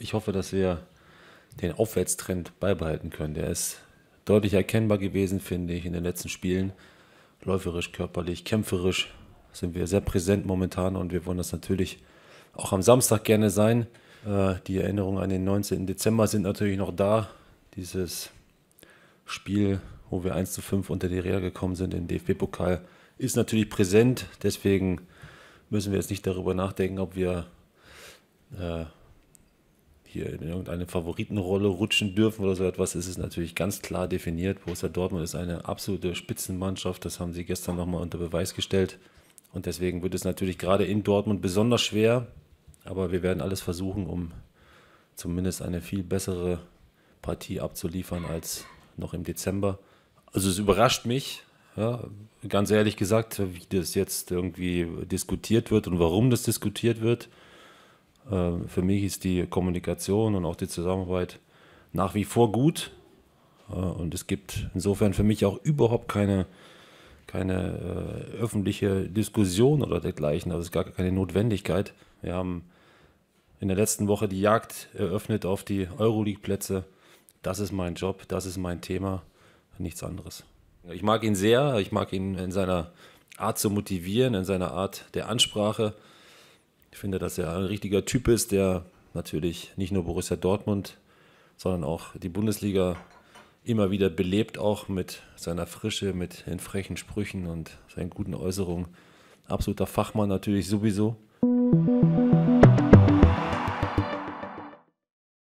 ich hoffe, dass wir den Aufwärtstrend beibehalten können. Der ist deutlich erkennbar gewesen, finde ich, in den letzten Spielen. Läuferisch, körperlich, kämpferisch sind wir sehr präsent momentan und wir wollen das natürlich auch am Samstag gerne sein. Äh, die Erinnerungen an den 19. Dezember sind natürlich noch da. Dieses Spiel, wo wir 1 zu 5 unter die Räder gekommen sind im DFB-Pokal, ist natürlich präsent. Deswegen müssen wir jetzt nicht darüber nachdenken, ob wir äh, hier in irgendeine Favoritenrolle rutschen dürfen oder so etwas, ist es natürlich ganz klar definiert. Borussia Dortmund ist eine absolute Spitzenmannschaft, das haben sie gestern nochmal unter Beweis gestellt. Und deswegen wird es natürlich gerade in Dortmund besonders schwer, aber wir werden alles versuchen, um zumindest eine viel bessere Partie abzuliefern als noch im Dezember. Also es überrascht mich, ja, ganz ehrlich gesagt, wie das jetzt irgendwie diskutiert wird und warum das diskutiert wird. Äh, für mich ist die Kommunikation und auch die Zusammenarbeit nach wie vor gut. Äh, und es gibt insofern für mich auch überhaupt keine, keine äh, öffentliche Diskussion oder dergleichen. Also es ist gar keine Notwendigkeit. Wir haben in der letzten Woche die Jagd eröffnet auf die Euroleague-Plätze. Das ist mein Job, das ist mein Thema, nichts anderes. Ich mag ihn sehr, ich mag ihn in seiner Art zu motivieren, in seiner Art der Ansprache. Ich finde, dass er ein richtiger Typ ist, der natürlich nicht nur Borussia Dortmund, sondern auch die Bundesliga immer wieder belebt, auch mit seiner Frische, mit den frechen Sprüchen und seinen guten Äußerungen. Absoluter Fachmann natürlich sowieso.